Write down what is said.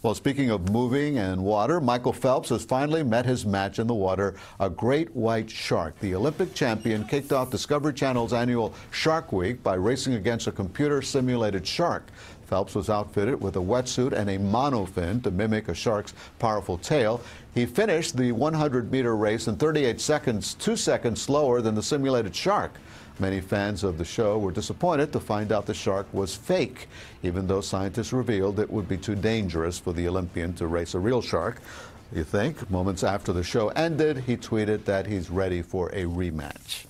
Well, speaking of moving and water, Michael Phelps has finally met his match in the water, a great white shark. The Olympic champion kicked off Discovery Channel's annual Shark Week by racing against a computer simulated shark. Phelps was outfitted with a wetsuit and a monofin to mimic a shark's powerful tail. He finished the 100 meter race in 38 seconds, two seconds slower than the simulated shark. Many fans of the show were disappointed to find out the shark was fake, even though scientists revealed it would be too dangerous for the Olympian to race a real shark. You think? Moments after the show ended, he tweeted that he's ready for a rematch.